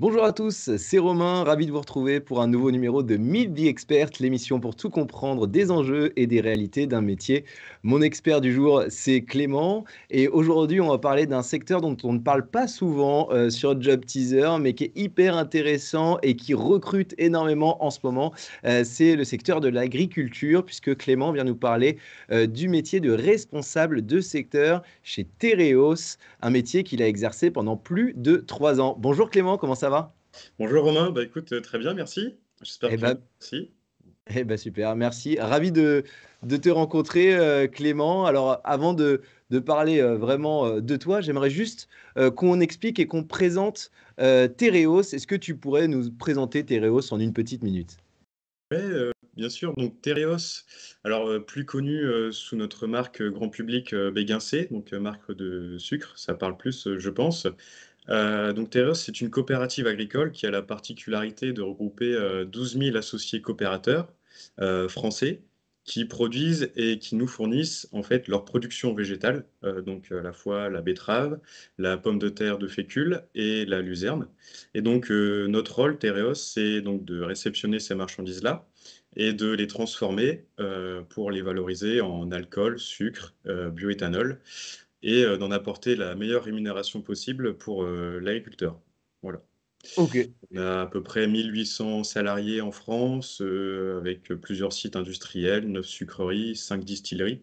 Bonjour à tous, c'est Romain, ravi de vous retrouver pour un nouveau numéro de Meet the Expert, l'émission pour tout comprendre des enjeux et des réalités d'un métier. Mon expert du jour, c'est Clément, et aujourd'hui, on va parler d'un secteur dont on ne parle pas souvent euh, sur Job Teaser, mais qui est hyper intéressant et qui recrute énormément en ce moment. Euh, c'est le secteur de l'agriculture, puisque Clément vient nous parler euh, du métier de responsable de secteur chez Tereos, un métier qu'il a exercé pendant plus de trois ans. Bonjour Clément, comment ça ça va Bonjour Romain, bah, écoute, euh, très bien, merci. J'espère eh que bah... Ben, merci. Eh ben super, merci. Ravi de, de te rencontrer, euh, Clément. Alors, avant de, parler euh, vraiment de toi, j'aimerais juste qu'on explique et qu'on présente Tereos. Est-ce que tu pourrais nous présenter Tereos en une petite minute Oui, bien sûr. Donc, Tereos, alors plus connu sous notre marque grand public Béguincé, donc marque de sucre, ça parle plus, je pense. Euh, donc Terreos, c'est une coopérative agricole qui a la particularité de regrouper 12 euh, 000 associés coopérateurs euh, français qui produisent et qui nous fournissent en fait leur production végétale, euh, donc à la fois la betterave, la pomme de terre de fécule et la luzerne. Et donc notre rôle, Tereos, c'est donc de réceptionner ces marchandises-là et de les transformer pour les valoriser en alcool, sucre, bioéthanol, et euh, d'en apporter la meilleure rémunération possible pour euh, l'agriculteur. Voilà. On a à peu près 1800 salariés en France, euh, avec plusieurs sites industriels, 9 sucreries, 5 distilleries,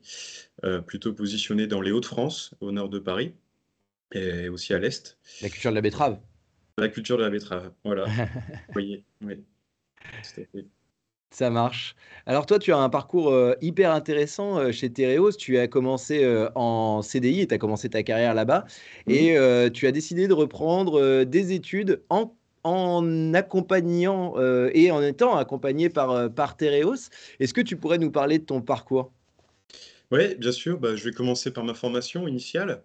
plutôt positionnés dans les Hauts-de-France, au nord de Paris, et aussi à l'est. La culture de la betterave. La culture de la betterave, voilà. voyez, ça marche. Alors toi, tu as un parcours euh, hyper intéressant euh, chez Tereos. Tu as commencé euh, en CDI et tu as commencé ta carrière là-bas. Et tu as décidé de reprendre des études en, accompagnant et en étant accompagné par, par Tereos. Est-ce que tu pourrais nous parler de ton parcours Oui, bien sûr. Bah, je vais commencer par ma formation initiale.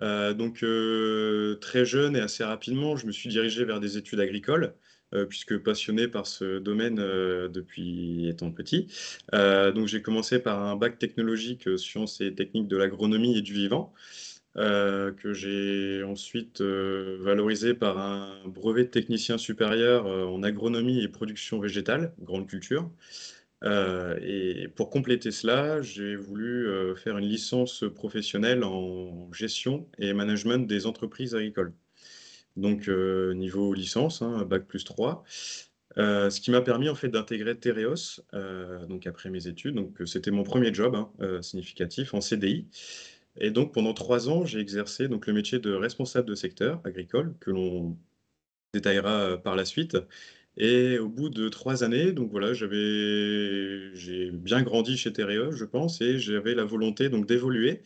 donc très jeune et assez rapidement, je me suis dirigé vers des études agricoles. Euh, puisque passionné par ce domaine euh, depuis étant petit. Euh, donc j'ai commencé par un bac technologique sciences et techniques de l'agronomie et du vivant. que j'ai ensuite valorisé par un brevet de technicien supérieur en agronomie et production végétale, grande culture. et pour compléter cela, j'ai voulu faire une licence professionnelle en gestion et management des entreprises agricoles donc euh, niveau licence, hein, bac plus 3. Euh, ce qui m'a permis en fait d'intégrer Tereos euh, donc après mes études. Donc c'était mon premier job hein, significatif en CDI. Et donc pendant trois ans, j'ai exercé donc le métier de responsable de secteur agricole que l'on détaillera par la suite. Et au bout de trois années, donc voilà, j'avais, j'ai bien grandi chez Tereos, je pense, et j'avais la volonté donc d'évoluer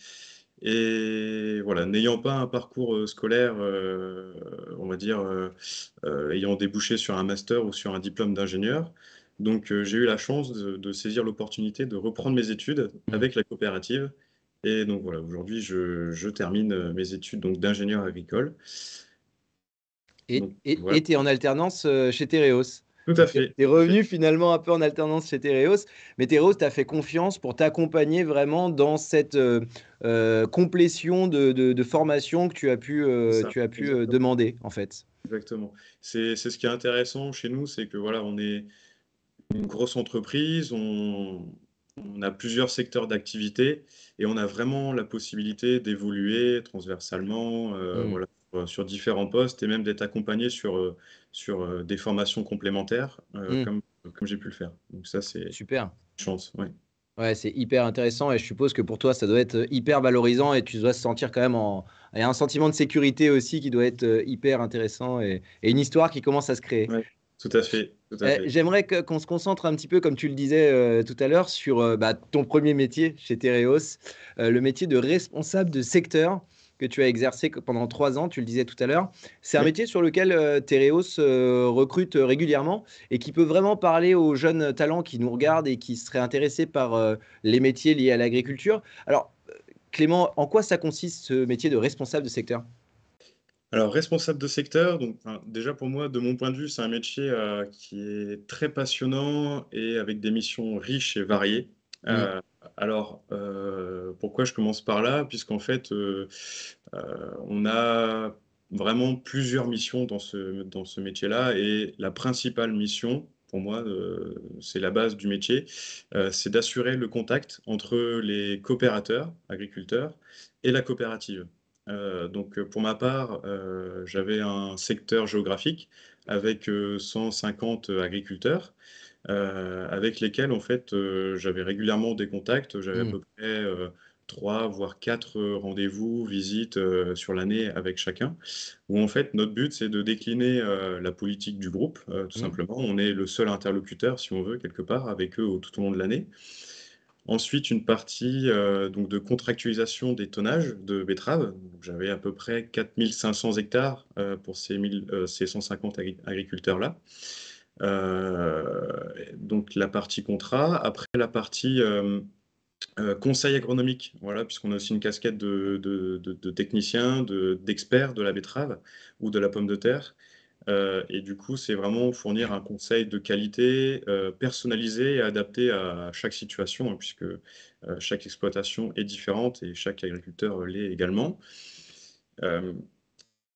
et voilà, n'ayant pas un parcours euh, scolaire, euh, on va dire, euh, ayant débouché sur un master ou sur un diplôme d'ingénieur, donc j'ai eu la chance de, saisir l'opportunité de reprendre mes études mmh. avec la coopérative. Et donc voilà, aujourd'hui, je, termine mes études d'ingénieur agricole. Et tu es en alternance chez Tereos tout à fait. Tu es revenu finalement un peu en alternance chez Tereos, mais Tereos t'a fait confiance pour t'accompagner vraiment dans cette euh, euh, complétion de, formation que tu as pu, euh, tu as pu demander en fait. Exactement. C'est ce qui est intéressant chez nous, c'est que voilà, on est une grosse entreprise, on, on a plusieurs secteurs d'activité et on a vraiment la possibilité d'évoluer transversalement. Mmh. Voilà euh, sur différents postes et même d'être accompagné sur, euh, sur euh, des formations complémentaires, hmm. comme, comme j'ai pu le faire. Donc ça, c'est super. chance, oui. Ouais, c'est hyper intéressant et je suppose que pour toi, ça doit être hyper valorisant et tu dois se sentir quand même en. Il y a un sentiment de sécurité aussi qui doit être hyper intéressant et, une histoire qui commence à se créer. tout à fait. Eh, fait. J'aimerais qu'on se concentre un petit peu, comme tu le disais tout à l'heure, sur bah, ton premier métier chez Tereos, le métier de responsable de secteur que tu as exercé pendant trois ans, tu le disais tout à l'heure. C'est un métier sur lequel euh, euh recrute euh, régulièrement et qui peut vraiment parler aux jeunes talents qui nous regardent et qui seraient intéressés par euh, les métiers liés à l'agriculture. Alors, Clément, en quoi ça consiste ce métier de responsable de secteur alors, responsable de secteur, donc, déjà pour moi, de mon point de vue, c'est un métier qui est très passionnant et avec des missions riches et variées. Mmh. Alors, euh, pourquoi je commence par là Puisqu'en fait, euh, euh, on a vraiment plusieurs missions dans dans ce métier-là, et la principale mission, pour moi, c'est la base du métier, c'est d'assurer le contact entre les coopérateurs, agriculteurs, et la coopérative. donc, pour ma part, j'avais un secteur géographique avec 150 agriculteurs. Euh, avec lesquels en fait euh, j'avais régulièrement des contacts. J'avais à mmh. peu près euh, trois voire quatre rendez-vous, visites sur l'année avec chacun. Où en fait notre but c'est de décliner la politique du groupe tout mmh. simplement. On est le seul interlocuteur si on veut quelque part avec eux tout au long de l'année. Ensuite, une partie donc de contractualisation des tonnages de betteraves. J'avais à peu près 4500 hectares pour ces, ces 150 agriculteurs-là. Euh, donc la partie contrat. Après la partie euh, euh, conseil agronomique, voilà, puisqu'on a aussi une casquette de, de, de, de techniciens, d'experts de, la betterave ou de la pomme de terre. et du coup, c'est vraiment fournir un conseil de qualité personnalisé et adapté à chaque situation, hein, puisque chaque exploitation est différente et chaque agriculteur l'est également.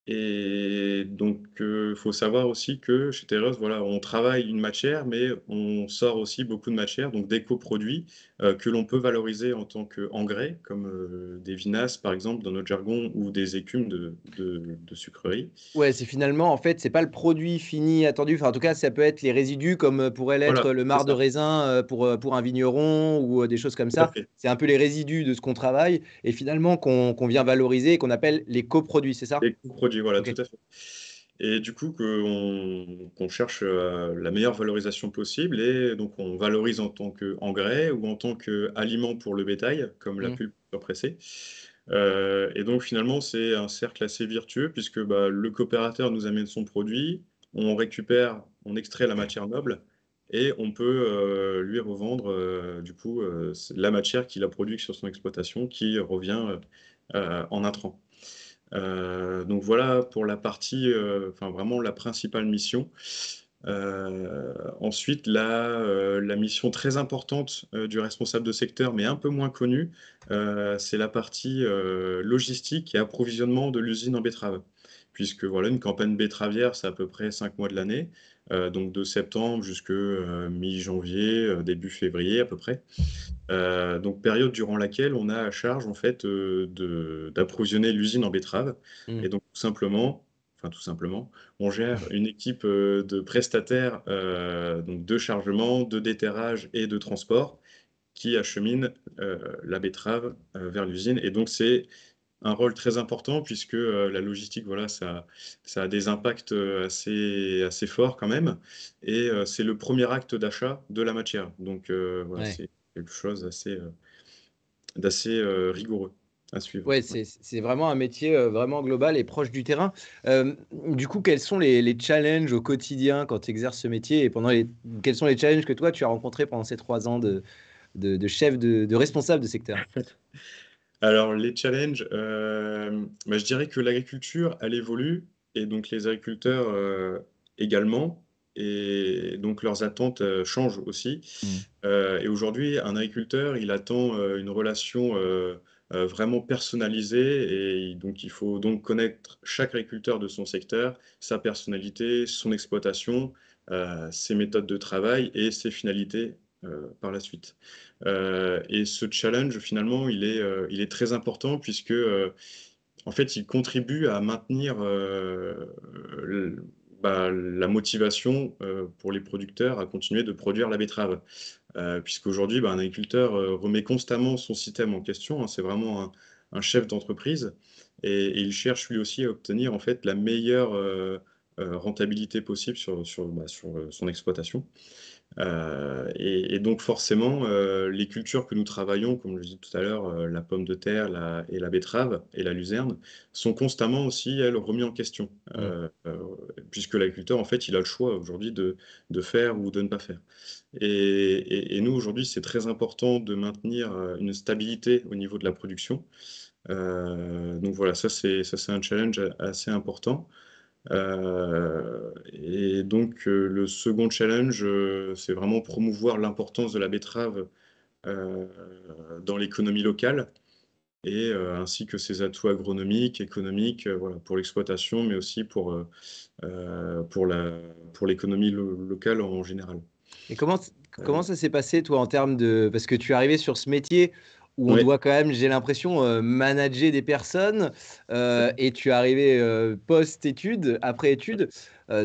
Et donc, il euh, faut savoir aussi que chez terreuse voilà, on travaille une matière, mais on sort aussi beaucoup de matières, donc des coproduits euh, que l'on peut valoriser en tant qu'engrais, comme euh, des vinasses par exemple, dans notre jargon, ou des écumes de, de, sucreries. Ouais, c'est finalement, en fait, c'est pas le produit fini attendu. Enfin, en tout cas, ça peut être les résidus, comme pourrait l'être le marc de raisin pour, pour un vigneron ou des choses comme ça. C'est un peu les résidus de ce qu'on travaille et finalement qu'on vient valoriser et qu'on appelle les coproduits, c'est ça Les coproduits voilà, tout Et du coup, qu'on cherche euh, la meilleure valorisation possible. Et donc, on valorise en tant qu'engrais ou en tant qu'aliment pour le bétail, comme la pub mmh. pulpe pressée. Euh, et donc, finalement, c'est un cercle assez vertueux, puisque bah, le coopérateur nous amène son produit, on récupère, on extrait la matière noble, et on peut euh, lui revendre, du coup, la matière qu'il a produite sur son exploitation, qui revient en intrant. Euh, donc voilà pour la partie, euh, enfin vraiment la principale mission. Euh, ensuite, la, mission très importante du responsable de secteur, mais un peu moins connue, c'est la partie logistique et approvisionnement de l'usine en betterave puisque voilà, une campagne betteravière, c'est à peu près 5 mois de l'année. Euh, donc de septembre jusque euh, mi-janvier, euh, début février à peu près. donc période durant laquelle on a à charge en fait d'approvisionner l'usine en betterave. Mmh. Et donc tout simplement, enfin tout simplement, on gère mmh. une équipe de prestataires donc de chargement, de déterrage et de transport qui achemine la betterave vers l'usine. Et donc, c'est un rôle très important puisque euh, la logistique, voilà, ça, ça a des impacts euh, assez, assez forts quand même. Et euh, c'est le premier acte d'achat de la matière. Donc, voilà, c'est quelque chose d'assez, rigoureux. À suivre. Ouais, c'est, vraiment un métier vraiment global et proche du terrain. du coup, quels sont les, challenges au quotidien quand tu exerces ce métier et pendant les, quels sont les challenges que toi tu as rencontrés pendant ces trois ans de, de, chef, de, de responsable de secteur Alors, les challenges, euh, bah, je dirais que l'agriculture, elle évolue, et donc les agriculteurs euh, également, et donc leurs attentes euh, changent aussi. Mmh. et aujourd'hui, un agriculteur, il attend une relation vraiment personnalisée, et donc il faut donc connaître chaque agriculteur de son secteur, sa personnalité, son exploitation, ses méthodes de travail et ses finalités euh, par la suite. Euh, et ce challenge, finalement, il est, euh, très important puisque, en fait, il contribue à maintenir bah, la motivation pour les producteurs à continuer de produire la betterave. Puisqu'aujourd'hui, bah, un agriculteur remet constamment son système en question. Hein. c'est vraiment un, chef d'entreprise. Et, il cherche lui aussi à obtenir en fait, la meilleure rentabilité possible sur, sur bah, son exploitation. Euh, et, donc forcément, euh, les cultures que nous travaillons, comme je disais tout à l'heure, euh, la pomme de terre et la betterave et la luzerne, sont constamment aussi, elles, remises en question, mmh. puisque l'agriculteur, en fait, il a le choix aujourd'hui de, de, faire ou de ne pas faire. Et, et nous, aujourd'hui, c'est très important de maintenir une stabilité au niveau de la production. donc voilà, ça c'est un challenge assez important. Euh, et donc, euh, le second challenge, euh, c'est vraiment promouvoir l'importance de la betterave dans l'économie locale, et ainsi que ses atouts agronomiques, économiques, voilà, pour l'exploitation, mais aussi pour, pour, la, pour l'économie locale en général. Et comment, comment ça s'est passé, toi, en termes de... Parce que tu es arrivé sur ce métier où on doit quand même, j'ai l'impression, euh, manager des personnes. Euh, et tu es arrivé euh, post-études, après études,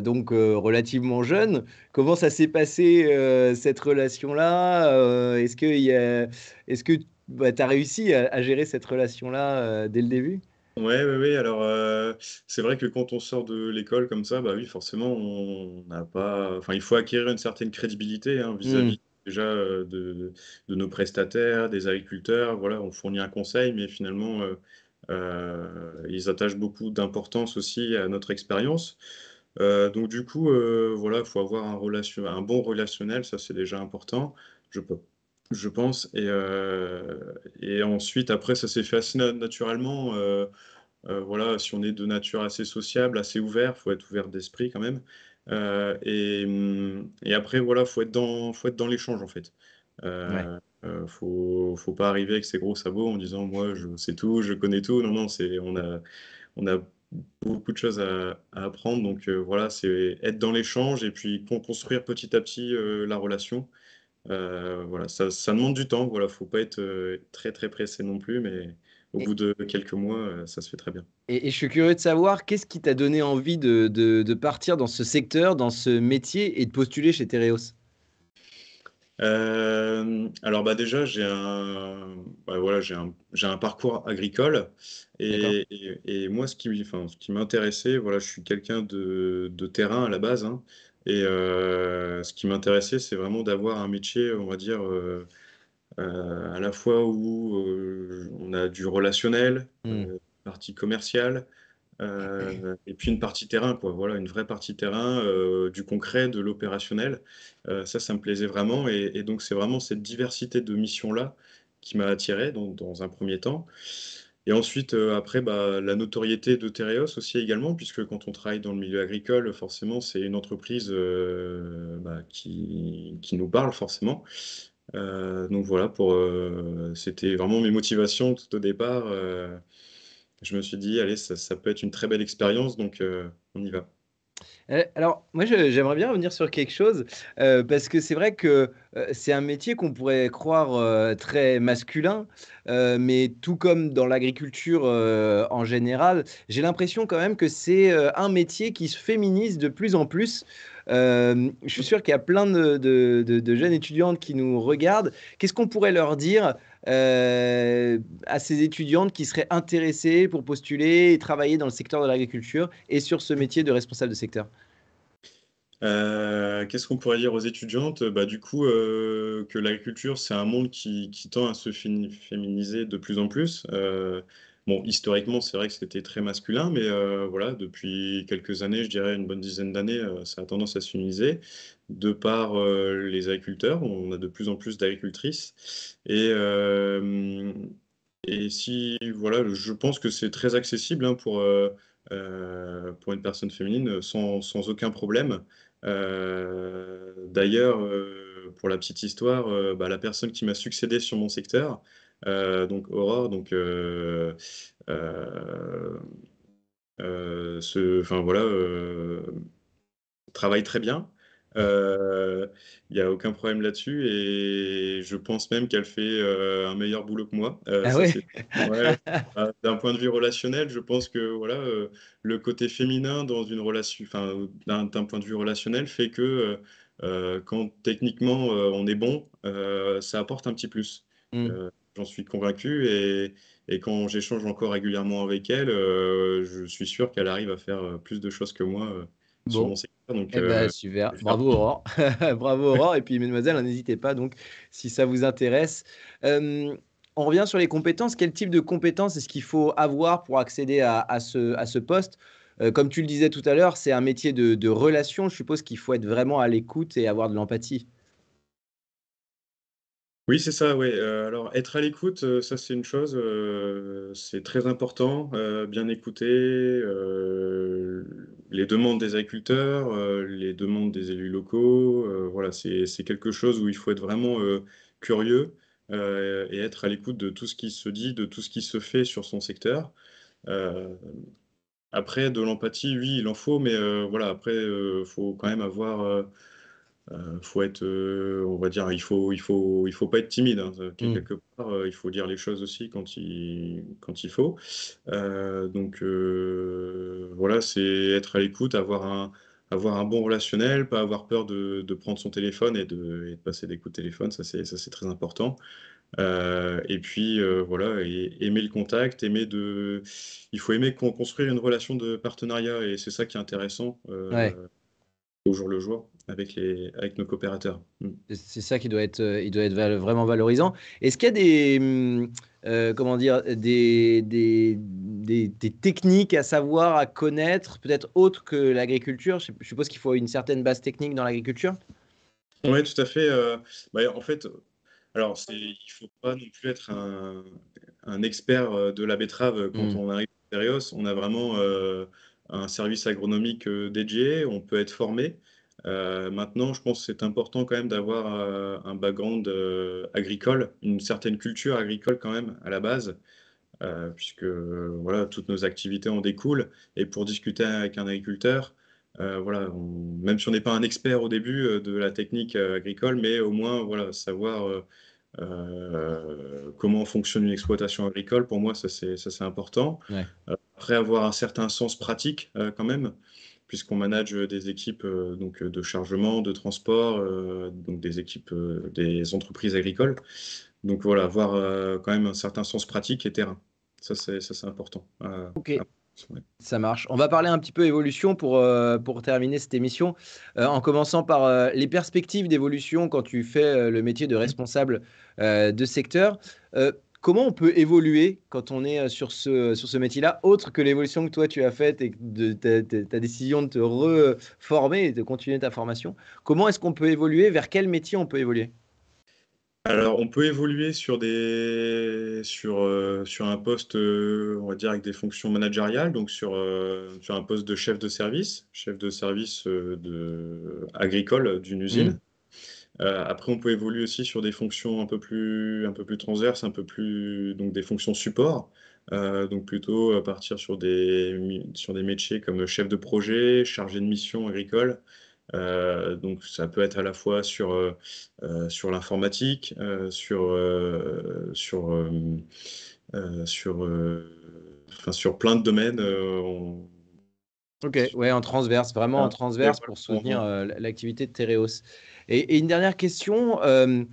donc relativement jeune. Comment ça s'est passé cette relation-là Est-ce que, que bah, tu as réussi à, gérer cette relation-là dès le début oui, ouais, oui. alors c'est vrai que quand on sort de l'école comme ça, bah oui, forcément, on n'a pas. Enfin, il faut acquérir une certaine crédibilité vis à -vis déjà euh, de, nos prestataires, des agriculteurs. Voilà, on fournit un conseil, mais finalement, euh, euh, ils attachent beaucoup d'importance aussi à notre expérience. donc du coup, voilà, il faut avoir un, relation, un bon relationnel, ça c'est déjà important, je, pense. Et, ensuite, après, ça s'est fait naturellement. voilà, si on est de nature assez sociable, assez ouvert, il faut être ouvert d'esprit quand même. Euh, hum, et, après, voilà, faut être dans, faut être dans l'échange en fait. Euh, euh, faut, faut, pas arriver avec ses gros sabots en disant moi je sais tout, je connais tout. Non, non, c'est on a, on a beaucoup de choses à, apprendre. Donc voilà, c'est être dans l'échange et puis construire petit à petit la relation. voilà, ça, ça, demande du temps. Voilà, faut pas être très très pressé non plus, mais au bout de quelques mois, euh, ça se fait très bien. Et, je suis curieux de savoir, qu'est-ce qui t'a donné envie de, partir dans ce secteur, dans ce métier et de postuler chez Tereos euh, alors bah déjà j'ai un bah, voilà j'ai un, un, parcours agricole et, moi ce qui enfin, ce qui m'intéressait voilà je suis quelqu'un de, terrain à la base hein. et euh, ce qui m'intéressait c'est vraiment d'avoir un métier on va dire euh, à la fois où euh, on a du relationnel, mm. euh, une partie commerciale, et puis une partie terrain, quoi. Voilà, une vraie partie terrain, du concret, de l'opérationnel. ça, ça me plaisait vraiment. Et, donc, c'est vraiment cette diversité de missions-là qui m'a attiré dans, un premier temps. Et ensuite, après, bah, la notoriété de Tereos aussi également, puisque quand on travaille dans le milieu agricole, forcément, c'est une entreprise bah, qui, qui, nous parle forcément. Euh, donc voilà, pour, euh, c'était vraiment mes motivations tout au départ. Euh, je me suis dit, allez, ça, peut être une très belle expérience, donc on y va. Euh, alors, moi, j'aimerais bien revenir sur quelque chose, euh, parce que c'est vrai que euh, c'est un métier qu'on pourrait croire très masculin, mais tout comme dans l'agriculture en général, j'ai l'impression quand même que c'est un métier qui se féminise de plus en plus. je suis sûr qu'il y a plein de, jeunes étudiantes qui nous regardent. Qu'est-ce qu'on pourrait leur dire euh, à ces étudiantes qui seraient intéressées pour postuler et travailler dans le secteur de l'agriculture et sur ce métier de responsable de secteur euh, Qu'est-ce qu'on pourrait dire aux étudiantes bah, Du coup, euh, que l'agriculture, c'est un monde qui, qui, tend à se féminiser de plus en plus historiquement, c'est vrai que c'était très masculin, mais euh, voilà, depuis quelques années, je dirais une bonne dizaine d'années, euh, ça a tendance à s'uniser de par euh, les agriculteurs. On a de plus en plus d'agricultrices. Et, si, voilà, je pense que c'est très accessible hein, pour, une personne féminine sans, aucun problème. D'ailleurs, pour la petite histoire, bah, la personne qui m'a succédé sur mon secteur, euh, donc Aurore, donc euh, euh, ce, enfin voilà, travaille très bien. Il y n'y a aucun problème là-dessus et je pense même qu'elle fait un meilleur boulot que moi. Ah bah, d'un point de vue relationnel, je pense que voilà, le côté féminin dans une relation, d'un point de vue relationnel, fait que quand techniquement on est bon, ça apporte un petit plus. Mmh j'en suis convaincu et, quand j'échange encore régulièrement avec elle, euh, je suis sûr qu'elle arrive à faire euh, plus de choses que moi euh, sur mon secteur. Eh ben, super, bravo Aurore, bravo et puis mademoiselle, hein, n'hésitez pas donc si ça vous intéresse. on revient sur les compétences. Quel type de compétences est-ce qu'il faut avoir pour accéder à, ce, à ce poste Comme tu le disais tout à l'heure, c'est un métier de, de relation. Je suppose qu'il faut être vraiment à l'écoute et avoir de l'empathie. Oui, c'est ça, oui. Euh, alors, être à l'écoute, euh, ça, c'est une chose, euh, c'est très important. bien écouter les demandes des agriculteurs, les demandes des élus locaux. voilà, c'est quelque chose où il faut être vraiment curieux et être à l'écoute de tout ce qui se dit, de tout ce qui se fait sur son secteur. après, de l'empathie, oui, il en faut, mais voilà, après, il faut quand même avoir. Euh, faut être, euh, on va dire, il faut, il faut, il faut pas être timide. Hein. Euh, mm. Quelque part, il faut dire les choses aussi quand il, quand il faut. donc voilà, c'est être à l'écoute, avoir un, avoir un bon relationnel, pas avoir peur de, prendre son téléphone et de, passer des coups de téléphone. Ça c'est, ça c'est très important. et puis voilà, aimer le contact, aimer de, il faut aimer construire une relation de partenariat et c'est ça qui est intéressant au jour le jour avec, les, avec nos coopérateurs. Mm. C'est ça qui doit être, euh, il doit être vraiment valorisant. Est-ce qu'il y a des, mm, euh, comment dire, des, techniques à savoir, à connaître, peut-être autres que l'agriculture Je suppose qu'il faut une certaine base technique dans l'agriculture Oui, tout à fait. Euh, bah, en fait, alors, il ne faut pas non plus être un, expert de la betterave quand mm. on arrive à Périos. On a vraiment un service agronomique dédié, on peut être formé. Euh, maintenant, je pense que c'est important quand même d'avoir euh, un background euh, agricole, une certaine culture agricole quand même à la base, puisque voilà, toutes nos activités en découlent. Et pour discuter avec un agriculteur, voilà, même si on n'est pas un expert au début de la technique agricole, mais au moins voilà, savoir comment fonctionne une exploitation agricole, pour moi, ça c'est important. après avoir un certain sens pratique quand même puisqu'on manage euh, des équipes euh, donc, euh, de chargement, de transport, donc des équipes des entreprises agricoles. Donc voilà, avoir quand même un certain sens pratique et terrain. Ça, c'est important. ok. Ça marche. On va parler un petit peu évolution pour, pour terminer cette émission, en commençant par les perspectives d'évolution quand tu fais le métier de responsable de secteur. Comment on peut évoluer quand on est euh, sur ce, euh, sur ce métier-là, autre que l'évolution que toi tu as faite et de ta, décision de te reformer et de continuer ta formation Comment est-ce qu'on peut évoluer Vers quel métier on peut évoluer alors, on peut évoluer sur, des, sur, euh, sur un poste, on va dire, avec des fonctions managériales, donc sur, un poste de chef de service, chef de service agricole d'une usine. Mmh. Euh, après, on peut évoluer aussi sur des fonctions un peu plus, transverses, un peu plus, donc des fonctions support. Euh, donc plutôt euh, partir sur des, sur des métiers comme chef de projet, chargé de mission agricole. donc ça peut être à la fois sur, sur l'informatique, sur, sur, sur, enfin, sur plein de domaines. Ok, ouais, en transverse, vraiment en transverse pour soutenir l'activité de Tereos. Et, une dernière question. Euh,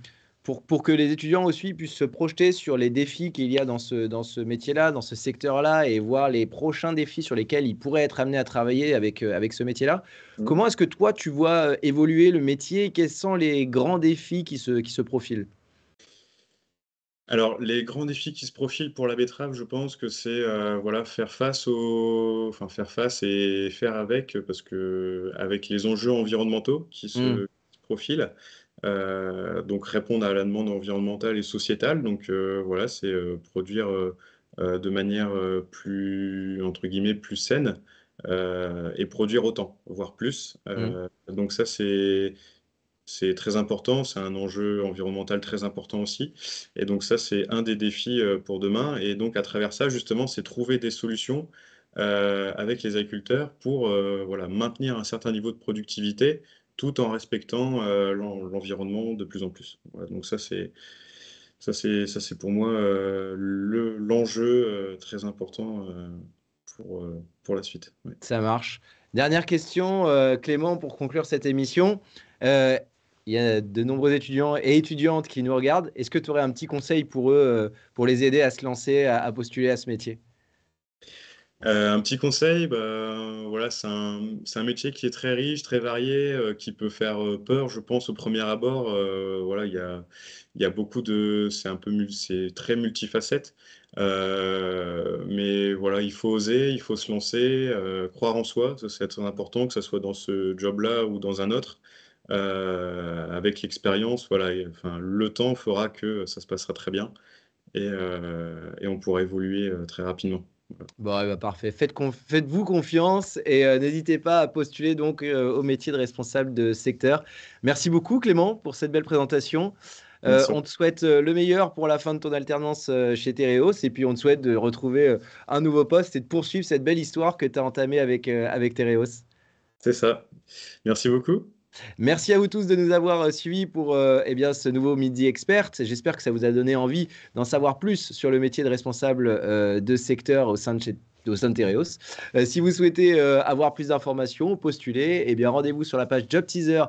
pour, pour, que les étudiants aussi puissent se projeter sur les défis qu'il y a dans ce, dans ce métier-là, dans ce secteur-là, et voir les prochains défis sur lesquels ils pourraient être amenés à travailler avec, euh, avec ce métier-là. Mmh. Comment est-ce que toi, tu vois euh, évoluer le métier Quels sont les grands défis qui se, qui se profilent alors, les grands défis qui se profilent pour la betterave, je pense que c'est voilà, faire face au, enfin, faire face et faire avec, parce que avec les enjeux environnementaux qui se, mmh profil. Euh, donc répondre à la demande environnementale et sociétale. Donc euh, voilà, c'est euh, produire de manière plus entre guillemets plus saine et produire autant, voire plus. Mmh. Donc ça c'est c'est très important, c'est un enjeu environnemental très important aussi. Et donc ça, c'est un des défis pour demain. Et donc à travers ça, justement, c'est trouver des solutions avec les agriculteurs pour voilà, maintenir un certain niveau de productivité tout en respectant euh, l'environnement de plus en plus. donc ça c'est ça c'est ça c'est pour moi euh, l'enjeu euh, très important pour pour la suite. Ça marche. Dernière question, Clément, pour conclure cette émission. il y a de nombreux étudiants et étudiantes qui nous regardent. Est-ce que tu aurais un petit conseil pour eux, pour les aider à se lancer, à postuler à ce métier euh, un petit conseil, bah, voilà, c'est un, métier qui est très riche, très varié, euh, qui peut faire euh, peur, je pense, au premier abord. voilà, il y a, beaucoup de, c'est un peu, c'est très multifacette. mais voilà, il faut oser, il faut se lancer, croire en soi, c'est très important, que ce soit dans ce job-là ou dans un autre. avec l'expérience, voilà, enfin, le temps fera que ça se passera très bien et on pourra évoluer très rapidement. Bon, eh ben, parfait. Faites vous confiance et euh, n'hésitez pas à postuler donc euh, au métier de responsable de secteur. Merci beaucoup Clément pour cette belle présentation. Euh, on te souhaite le meilleur pour la fin de ton alternance chez Tereos et puis on te souhaite de retrouver un nouveau poste et de poursuivre cette belle histoire que tu as entamée avec, avec Tereos. C'est ça. Merci beaucoup. Merci à vous tous de nous avoir euh, suivis pour euh, eh bien, ce nouveau Midi Expert. J'espère que ça vous a donné envie d'en savoir plus sur le métier de responsable euh, de secteur au sein de chez si vous souhaitez avoir plus d'informations, postuler, eh bien rendez-vous sur la page Job Teaser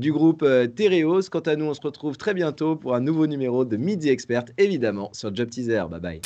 du groupe Tereos. Quant à nous, on se retrouve très bientôt pour un nouveau numéro de Midi Expert, évidemment, sur Job Teaser. Bye bye.